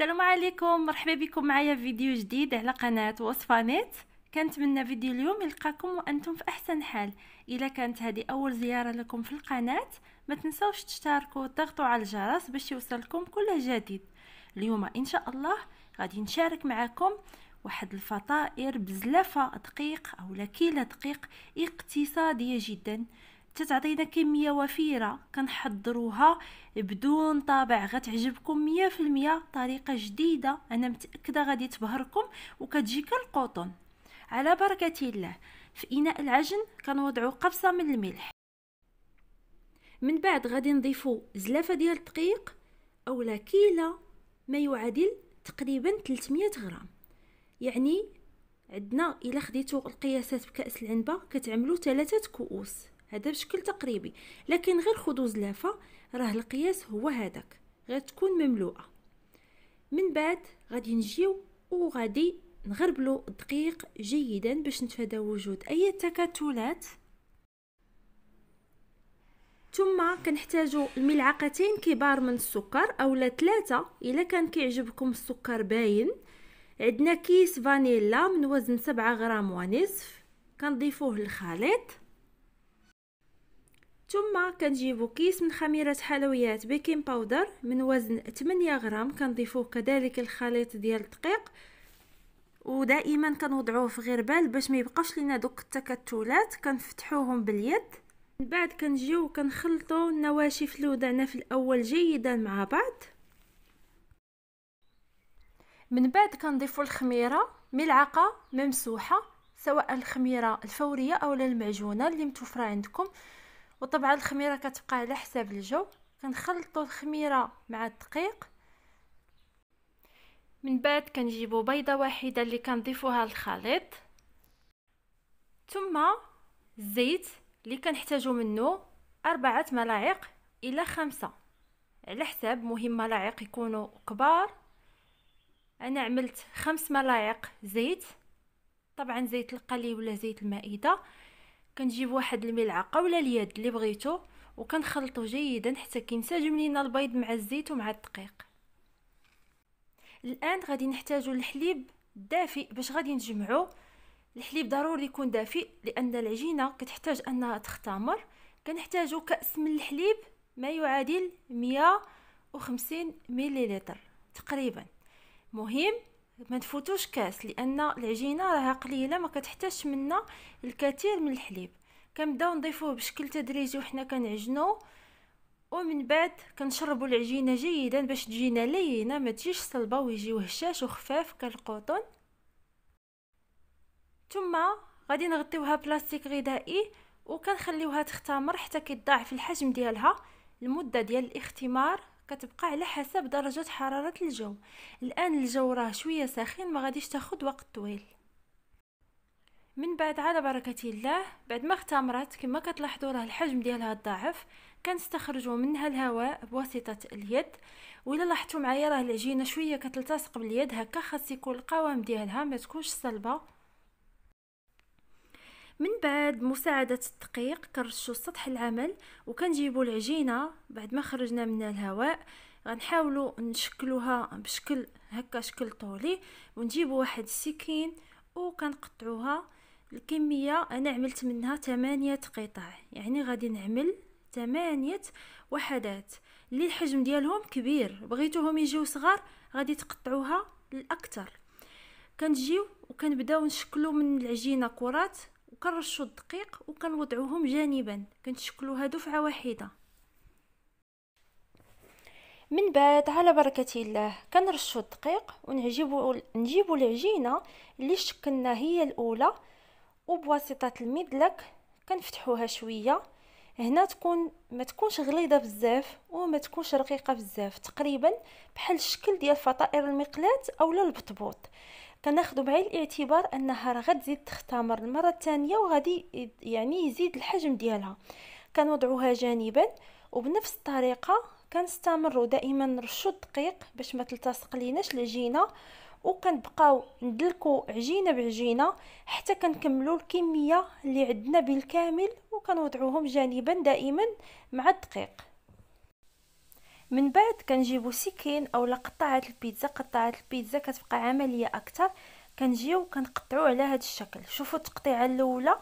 السلام عليكم مرحبا بكم معايا في فيديو جديد على قناه وصفه نت كنتمنى فيديو اليوم يلقاكم وانتم في احسن حال اذا كانت هذه اول زياره لكم في القناه ما تنسوش تشتركوا وتضغطوا على الجرس باش يوصلكم كل جديد اليوم ان شاء الله غادي نشارك معكم واحد الفطائر بزلافه دقيق اولا كيلة دقيق اقتصاديه جدا كتعطينا كميه وفيره كنحضروها بدون طابع غتعجبكم مية المية طريقه جديده انا متاكده غادي تبهركم وكتجي كالقطن على بركه الله في اناء العجن كنوضعو قبصه من الملح من بعد غادي نضيفو زلافه ديال الدقيق اولا كيله ما يعادل تقريبا 300 غرام يعني عندنا الا خديتو القياسات بكاس العنبه كتعملوا ثلاثه كؤوس هذا بشكل تقريبي لكن غير خدو زلافه راه القياس هو هذاك غتكون مملوءه من بعد غادي نجيو وغادي نغربلو الدقيق جيدا باش نتفادى وجود اي تكتلات ثم كنحتاجو الملعقتين كبار من السكر اولا ثلاثة الا كان كيعجبكم السكر باين عندنا كيس فانيلا من وزن سبعة غرام ونصف كنضيفوه للخليط ثم كنجيبو كيس من خميرة حلويات بيكين باودر من وزن 8 غرام كنضيفوه كذلك الخليط ديال الدقيق ودائما كنوضعوه في غير بال باش ما يبقاش لينا دوك التكتلات كنفتحوهم باليد من بعد كنجيو كنخلطو النواشف اللي وضعنا في الاول جيدا مع بعض من بعد كنضيفو الخميره ملعقه ممسوحه سواء الخميره الفوريه او المعجونه اللي متوفره عندكم وطبعا الخميره كتبقى على حساب الجو كنخلطوا الخميره مع الدقيق من بعد كنجيبوا بيضه واحده اللي كنضيفوها للخليط ثم الزيت اللي كنحتاجو منه أربعة ملاعق إلى خمسة على حساب مهم ملاعق يكونوا كبار أنا عملت خمس ملاعق زيت طبعا زيت القلي ولا زيت المائدة كنجيب واحد الملعقه ولا اليد اللي بغيتو وكنخلطو جيدا حتى كينسجم لينا البيض مع الزيت ومع الدقيق الان غادي نحتاجو الحليب دافئ باش غادي نجمعو الحليب ضروري يكون دافئ لان العجينه كتحتاج انها تختمر كنحتاجو كاس من الحليب ما يعادل 150 مليلتر تقريبا مهم ما تفوتوش كاس لان العجينه راها قليله ما كتحتاجش منا الكثير من الحليب كنبداو نضيفوه بشكل تدريجي وحنا كنعجنو ومن بعد كنشربوا العجينه جيدا باش تجينا لينه ما تجيش صلبه ويجي هشاش وخفاف كالقطن ثم غادي نغطيوها بلاستيك غذائي وكنخليوها تختمر حتى كيضاعف الحجم ديالها المده ديال الاختمار كتبقى على حسب درجة حرارة الجو الآن الجو راه شوية ساخن ما غاديش تاخد وقت طويل من بعد على بركة الله بعد ما اختمرت كما كتلاحظوا راه الحجم ديالها ضاعف كنستخرجوا منها الهواء بواسطة اليد وإلا لاحظتوا معايا راه العجينة شوية كتلتصق باليد هكا خاص يكون القوام ديالها ما تكونش صلبة من بعد مساعدة الدقيق كنرشو سطح العمل وكنجيبو العجينة بعد ما خرجنا منها الهواء غنحاولو نشكلوها بشكل هكا شكل طولي ونجيبو واحد السكين وكنقطعوها الكمية انا عملت منها ثمانية قطع يعني غادي نعمل ثمانية وحدات اللي الحجم ديالهم كبير بغيتوهم يجيو صغار غادي تقطعوها الاكثر كنجيو وكنبداو نشكلو من العجينه كرات وكنرشو الدقيق وكنوضعوهم جانبا كنشكلو هادو فعا واحده من بعد على بركه الله كنرشو الدقيق ونجيبو نجيبو العجينه اللي شكلنا هي الاولى وبواسطه المدلك كنفتحوها شويه هنا تكون ما تكونش غليظه بزاف وما تكونش رقيقه بزاف تقريبا بحال الشكل ديال فطائر المقلاة اولا البطبوط كناخذ بعين الاعتبار انها راه غتزيد تختمر المره الثانيه وغادي يعني يزيد الحجم ديالها كنوضعوها جانبا وبنفس الطريقه كنستمروا دائما نرشوا الدقيق باش ما تلتصق ليناش العجينه وكنبقاو ندلكو عجينه بعجينه حتى كنكملوا الكميه اللي عندنا بالكامل وكنوضعوهم جانبا دائما مع الدقيق من بعد كنجيبو سكين اولا قطعات البيتزا قطعات البيتزا كتبقى عمليه اكثر كنجيو كنقطعو على هذا الشكل شوفوا التقطيعه الاولى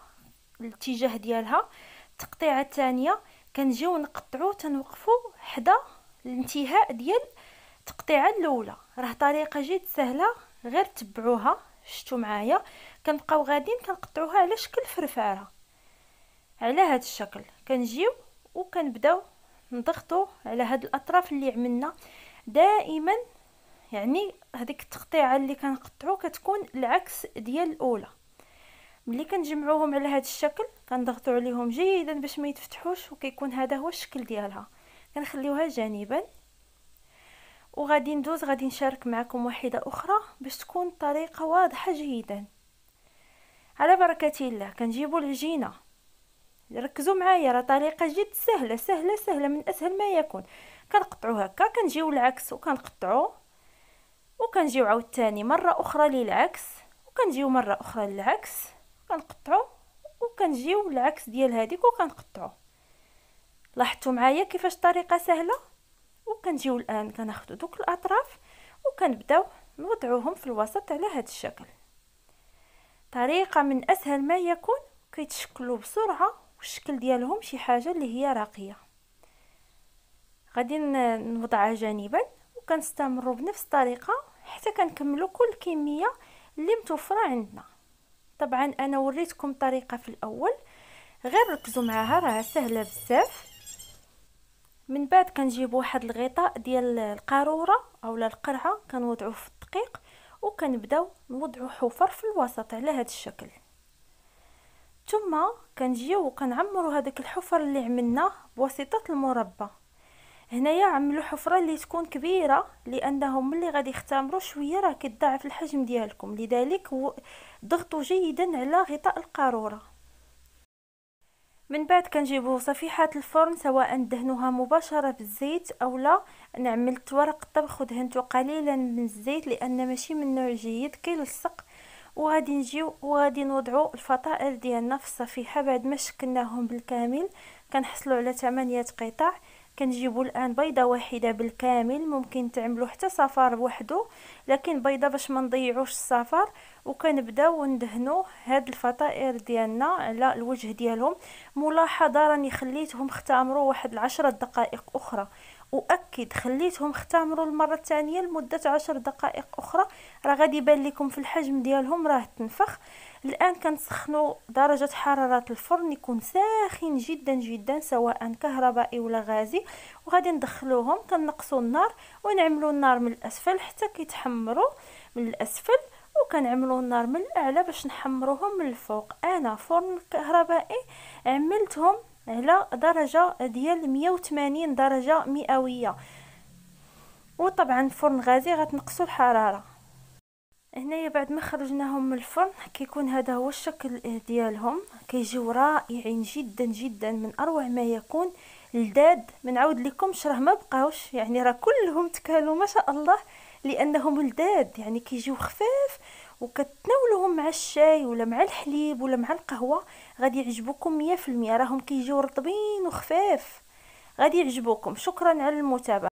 الاتجاه ديالها التقطيعه الثانيه كنجيو نقطعو تنوقفو حدا الانتهاء ديال التقطيعه الاولى راه طريقه جد سهله غير تبعوها شتو معايا كنبقاو غاديين كنقطعوها على شكل فرفاره على هذا الشكل كنجيو وكنبداو نضغطوا على هاد الاطراف اللي عملنا دائما يعني هذيك التقطيعه اللي كنقطعو كتكون العكس ديال الاولى ملي كنجمعوهم على هذا الشكل كنضغطوا عليهم جيدا باش ما يتفتحوش وكيكون هذا هو الشكل ديالها كنخليوها جانبا وغادي ندوز غادي نشارك معكم واحده اخرى باش تكون الطريقه واضحه جيدا على بركه الله كنجيبوا العجينه ركزوا معايا راه طريقه جد سهله سهله سهله من اسهل ما يكون كنقطعو هكا كنجيو العكس وكنقطعو وكنجيو عاوتاني مره اخرى للعكس وكنجيو مره اخرى للعكس كنقطعو وكنجيو العكس ديال هذيك وكنقطعو لاحظتوا معايا كيفاش طريقه سهله وكنجيو الان كناخذ دوك الاطراف وكنبداو نوضعوهم في الوسط على هذا الشكل طريقه من اسهل ما يكون كيتشكلوا بسرعه والشكل ديالهم شي حاجه اللي هي راقيه غادي نوضعها جانبا وكنستمروا بنفس الطريقه حتى كنكملوا كل كميه اللي متوفره عندنا طبعا انا وريتكم الطريقه في الاول غير ركزوا معاها راها سهله بزاف من بعد كنجيب واحد الغطاء ديال القاروره اولا القرعه كنوضعوه في الدقيق وكنبداو نوضعو حفر في الوسط على هذا الشكل ثم كنجيو وكنعمروا هذاك الحفر اللي عملنا بواسطه المربى هنايا عملوا حفره اللي تكون كبيره لانه ملي غادي يختمروا شويه راه كتضاعف الحجم ديالكم لذلك ضغطوا جيدا على غطاء القاروره من بعد كنجيبو صفيحات الفرن سواء دهنوها مباشره بالزيت او لا نعملت ورق الطبخ ودهنته قليلا من الزيت لان ماشي من نوع جيد كيلصق وغادي نجيو وغادي نوضعو الفطائر ديالنا في الصفيحه بعد ما شكلناهم بالكامل كنحصلوا على 8 قطع كنجيبوا الان بيضه واحده بالكامل ممكن تعملوا حتى صفار بوحدو لكن بيضه باش ما نضيعوش الصفار وكنبداو ندهنوا هاد الفطائر ديالنا على الوجه ديالهم ملاحظه راني خليتهم اختامروا واحد العشرة دقائق اخرى واكد خليتهم اختمروا المره الثانيه لمده عشر دقائق اخرى راه غادي يبان لكم في الحجم ديالهم راه تنفخ الان كنسخنوا درجه حراره الفرن يكون ساخن جدا جدا سواء كهربائي ولا غازي وغادي ندخلوهم كنقصوا النار ونعملوا النار من الاسفل حتى كيتحمروا من الاسفل وكنعملوا النار من الاعلى باش نحمروهم من الفوق انا فرن كهربائي عملتهم على درجة ديال 180 درجة مئوية وطبعا الفرن غازي غتنقصوا الحرارة هنايا بعد ما خرجناهم من الفرن كيكون هذا هو الشكل ديالهم كيجيو رائعين جدا جدا من اروع ما يكون الداد منعاود لكم راه ما بقاوش يعني راه كلهم تكالوا ما شاء الله لانهم الداد يعني كيجيو خفاف وكتناولوهم مع الشاي ولا مع الحليب ولا مع القهوه غادي يعجبوكم مية راهم كيجيو رطبين وخفاف غادي يعجبوكم شكرا على المتابعه